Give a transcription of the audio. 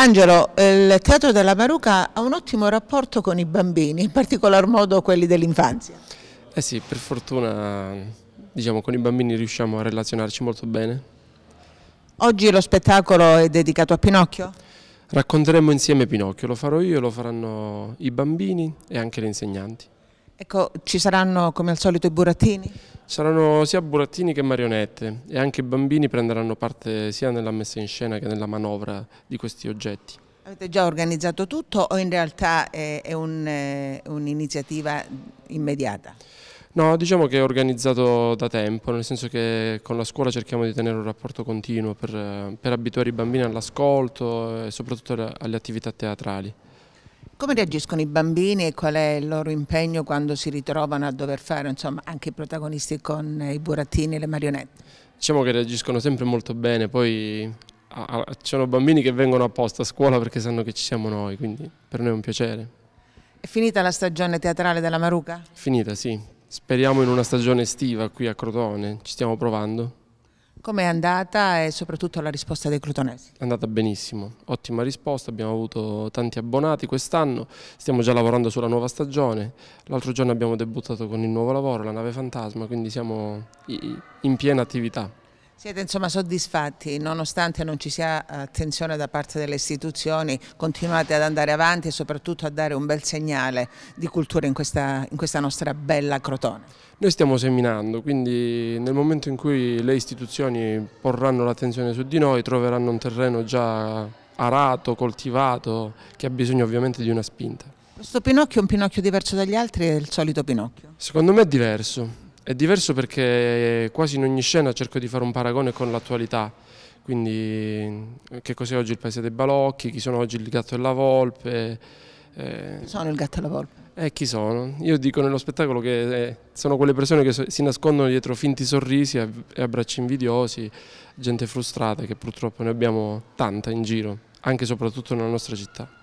Angelo, eh, il Teatro della Maruca ha un ottimo rapporto con i bambini, in particolar modo quelli dell'infanzia. Eh sì, per fortuna diciamo, con i bambini riusciamo a relazionarci molto bene. Oggi lo spettacolo è dedicato a Pinocchio? Racconteremo insieme Pinocchio, lo farò io, lo faranno i bambini e anche le insegnanti. Ecco, ci saranno come al solito i burattini? Saranno sia burattini che marionette e anche i bambini prenderanno parte sia nella messa in scena che nella manovra di questi oggetti. Avete già organizzato tutto o in realtà è eh, un'iniziativa un immediata? No, diciamo che è organizzato da tempo, nel senso che con la scuola cerchiamo di tenere un rapporto continuo per, per abituare i bambini all'ascolto e soprattutto alle attività teatrali. Come reagiscono i bambini e qual è il loro impegno quando si ritrovano a dover fare insomma, anche i protagonisti con i burattini e le marionette? Diciamo che reagiscono sempre molto bene, poi ci sono bambini che vengono apposta a scuola perché sanno che ci siamo noi, quindi per noi è un piacere. È finita la stagione teatrale della Maruca? Finita, sì. Speriamo in una stagione estiva qui a Crotone, ci stiamo provando. Com'è andata e soprattutto la risposta dei clutonesi? È andata benissimo, ottima risposta, abbiamo avuto tanti abbonati quest'anno, stiamo già lavorando sulla nuova stagione, l'altro giorno abbiamo debuttato con il nuovo lavoro, la nave fantasma, quindi siamo in piena attività. Siete insomma soddisfatti, nonostante non ci sia attenzione da parte delle istituzioni, continuate ad andare avanti e soprattutto a dare un bel segnale di cultura in questa, in questa nostra bella Crotone. Noi stiamo seminando, quindi nel momento in cui le istituzioni porranno l'attenzione su di noi troveranno un terreno già arato, coltivato, che ha bisogno ovviamente di una spinta. Questo Pinocchio è un Pinocchio diverso dagli altri, è il solito Pinocchio? Secondo me è diverso, è diverso perché quasi in ogni scena cerco di fare un paragone con l'attualità, quindi che cos'è oggi il paese dei balocchi, chi sono oggi il gatto e la volpe. Eh... Chi sono il gatto e la volpe? Eh, chi sono? Io dico nello spettacolo che eh, sono quelle persone che so si nascondono dietro finti sorrisi e abbracci invidiosi, gente frustrata che purtroppo ne abbiamo tanta in giro, anche e soprattutto nella nostra città.